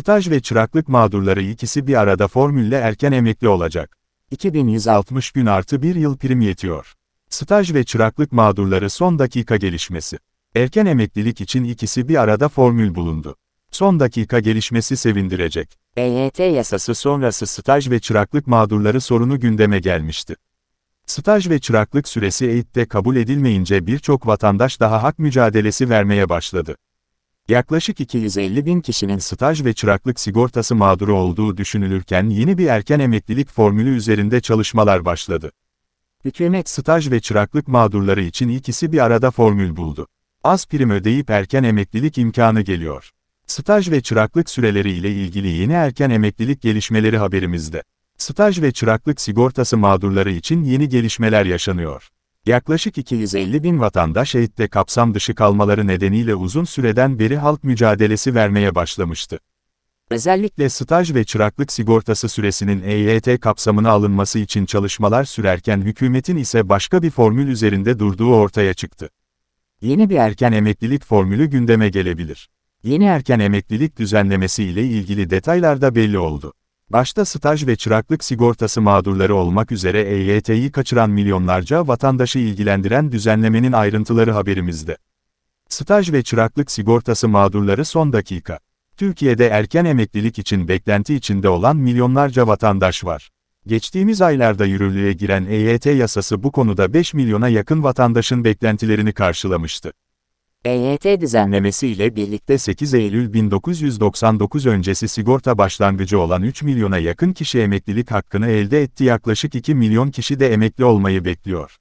Staj ve çıraklık mağdurları ikisi bir arada formülle erken emekli olacak. 2160 gün artı 1 yıl prim yetiyor. Staj ve çıraklık mağdurları son dakika gelişmesi. Erken emeklilik için ikisi bir arada formül bulundu. Son dakika gelişmesi sevindirecek. EYT yasası sonrası staj ve çıraklık mağdurları sorunu gündeme gelmişti. Staj ve çıraklık süresi EYT'de kabul edilmeyince birçok vatandaş daha hak mücadelesi vermeye başladı. Yaklaşık 250 bin kişinin staj ve çıraklık sigortası mağduru olduğu düşünülürken yeni bir erken emeklilik formülü üzerinde çalışmalar başladı. Hükümet staj ve çıraklık mağdurları için ikisi bir arada formül buldu. Az prim ödeyip erken emeklilik imkanı geliyor. Staj ve çıraklık süreleri ile ilgili yeni erken emeklilik gelişmeleri haberimizde. Staj ve çıraklık sigortası mağdurları için yeni gelişmeler yaşanıyor. Yaklaşık 250 bin vatandaş EYT'te kapsam dışı kalmaları nedeniyle uzun süreden beri halk mücadelesi vermeye başlamıştı. Özellikle staj ve çıraklık sigortası süresinin EYT kapsamına alınması için çalışmalar sürerken hükümetin ise başka bir formül üzerinde durduğu ortaya çıktı. Yeni bir erken emeklilik formülü gündeme gelebilir. Yeni erken emeklilik düzenlemesi ile ilgili detaylar da belli oldu. Başta staj ve çıraklık sigortası mağdurları olmak üzere EYT'yi kaçıran milyonlarca vatandaşı ilgilendiren düzenlemenin ayrıntıları haberimizde. Staj ve çıraklık sigortası mağdurları son dakika. Türkiye'de erken emeklilik için beklenti içinde olan milyonlarca vatandaş var. Geçtiğimiz aylarda yürürlüğe giren EYT yasası bu konuda 5 milyona yakın vatandaşın beklentilerini karşılamıştı. EYT düzenlemesiyle birlikte 8 Eylül 1999 öncesi sigorta başlangıcı olan 3 milyona yakın kişi emeklilik hakkını elde etti yaklaşık 2 milyon kişi de emekli olmayı bekliyor.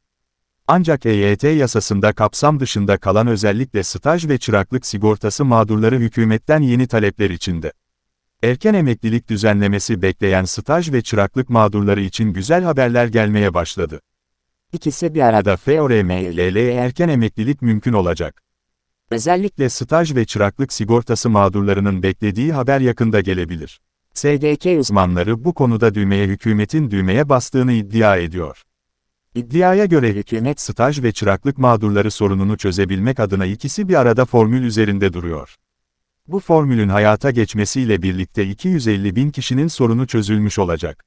Ancak EYT yasasında kapsam dışında kalan özellikle staj ve çıraklık sigortası mağdurları hükümetten yeni talepler içinde. Erken emeklilik düzenlemesi bekleyen staj ve çıraklık mağdurları için güzel haberler gelmeye başladı. İkisi bir arada FORM e erken emeklilik mümkün olacak. Özellikle staj ve çıraklık sigortası mağdurlarının beklediği haber yakında gelebilir. SDK uzmanları bu konuda düğmeye hükümetin düğmeye bastığını iddia ediyor. İddiaya göre hükümet staj ve çıraklık mağdurları sorununu çözebilmek adına ikisi bir arada formül üzerinde duruyor. Bu formülün hayata geçmesiyle birlikte 250 bin kişinin sorunu çözülmüş olacak.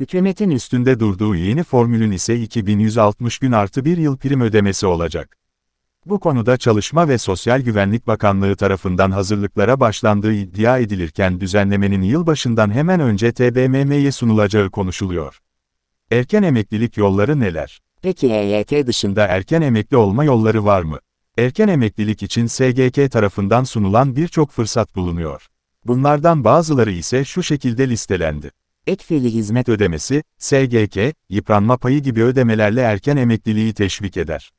Hükümetin üstünde durduğu yeni formülün ise 2160 gün artı bir yıl prim ödemesi olacak. Bu konuda Çalışma ve Sosyal Güvenlik Bakanlığı tarafından hazırlıklara başlandığı iddia edilirken düzenlemenin yılbaşından hemen önce TBMM'ye sunulacağı konuşuluyor. Erken emeklilik yolları neler? Peki EYT dışında erken emekli olma yolları var mı? Erken emeklilik için SGK tarafından sunulan birçok fırsat bulunuyor. Bunlardan bazıları ise şu şekilde listelendi. Ek hizmet ödemesi, SGK, yıpranma payı gibi ödemelerle erken emekliliği teşvik eder.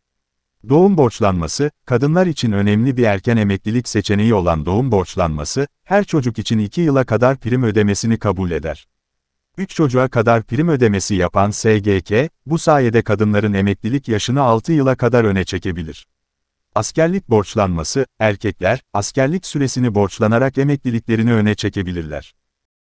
Doğum borçlanması, kadınlar için önemli bir erken emeklilik seçeneği olan doğum borçlanması, her çocuk için 2 yıla kadar prim ödemesini kabul eder. 3 çocuğa kadar prim ödemesi yapan SGK, bu sayede kadınların emeklilik yaşını 6 yıla kadar öne çekebilir. Askerlik borçlanması, erkekler, askerlik süresini borçlanarak emekliliklerini öne çekebilirler.